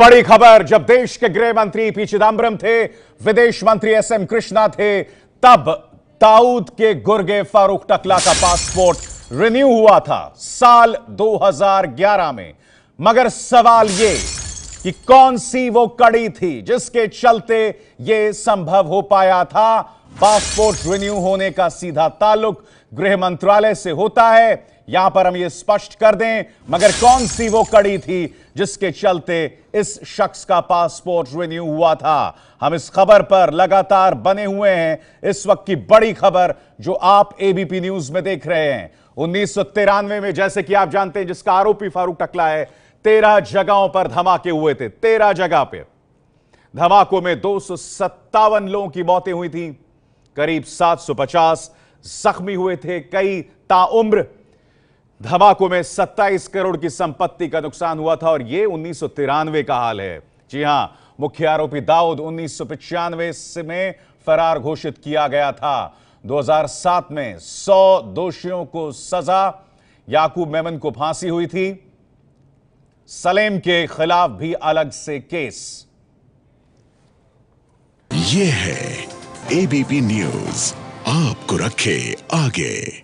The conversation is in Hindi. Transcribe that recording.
बड़ी खबर जब देश के गृह मंत्री पी चिदंबरम थे विदेश मंत्री एस एम कृष्णा थे तब दाऊद के गुर्गे फारूक टकला का पासपोर्ट रिन्यू हुआ था साल 2011 में मगर सवाल यह कि कौन सी वो कड़ी थी जिसके चलते यह संभव हो पाया था पासपोर्ट रिन्यू होने का सीधा ताल्लुक गृह मंत्रालय से होता है यहां पर हम ये स्पष्ट कर दें मगर कौन सी वो कड़ी थी जिसके चलते इस शख्स का पासपोर्ट रिन्यू हुआ था हम इस खबर पर लगातार बने हुए हैं इस वक्त की बड़ी खबर जो आप एबीपी न्यूज में देख रहे हैं उन्नीस में जैसे कि आप जानते हैं जिसका आरोपी फारूक टकला है तेरह जगहों पर धमाके हुए थे तेरह जगह पे धमाकों में दो लोगों की मौतें हुई थी करीब 750 जख्मी हुए थे कई ताउम्र धमाकों में 27 करोड़ की संपत्ति का नुकसान हुआ था और यह उन्नीस का हाल है जी हां मुख्य आरोपी दाऊद उन्नीस में फरार घोषित किया गया था 2007 में 100 दोषियों को सजा याकूब मेमन को फांसी हुई थी सलेम के खिलाफ भी अलग से केस ये है एबीपी न्यूज आपको रखे आगे